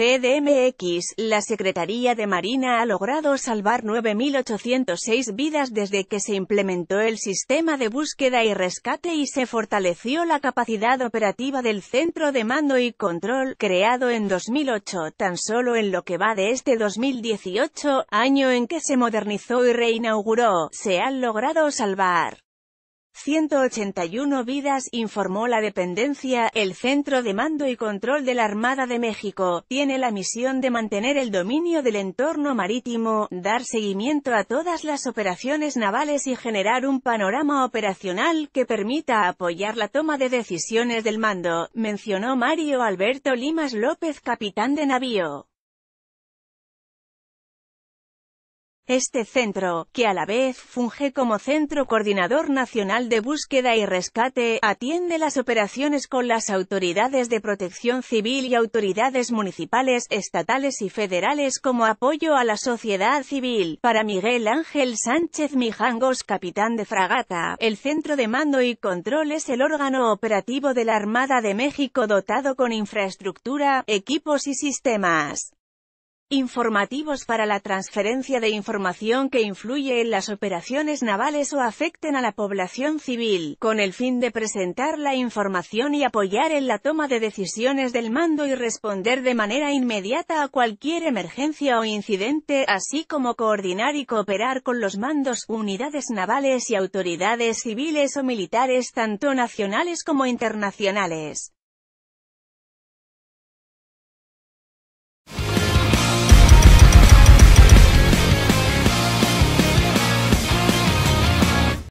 CDMX, la Secretaría de Marina ha logrado salvar 9.806 vidas desde que se implementó el sistema de búsqueda y rescate y se fortaleció la capacidad operativa del Centro de Mando y Control, creado en 2008. Tan solo en lo que va de este 2018, año en que se modernizó y reinauguró, se han logrado salvar 181 vidas, informó la dependencia, el Centro de Mando y Control de la Armada de México, tiene la misión de mantener el dominio del entorno marítimo, dar seguimiento a todas las operaciones navales y generar un panorama operacional que permita apoyar la toma de decisiones del mando, mencionó Mario Alberto Limas López capitán de navío. Este centro, que a la vez funge como Centro Coordinador Nacional de Búsqueda y Rescate, atiende las operaciones con las autoridades de protección civil y autoridades municipales, estatales y federales como apoyo a la sociedad civil. Para Miguel Ángel Sánchez Mijangos, capitán de fragata, el Centro de Mando y Control es el órgano operativo de la Armada de México dotado con infraestructura, equipos y sistemas informativos para la transferencia de información que influye en las operaciones navales o afecten a la población civil, con el fin de presentar la información y apoyar en la toma de decisiones del mando y responder de manera inmediata a cualquier emergencia o incidente, así como coordinar y cooperar con los mandos, unidades navales y autoridades civiles o militares tanto nacionales como internacionales.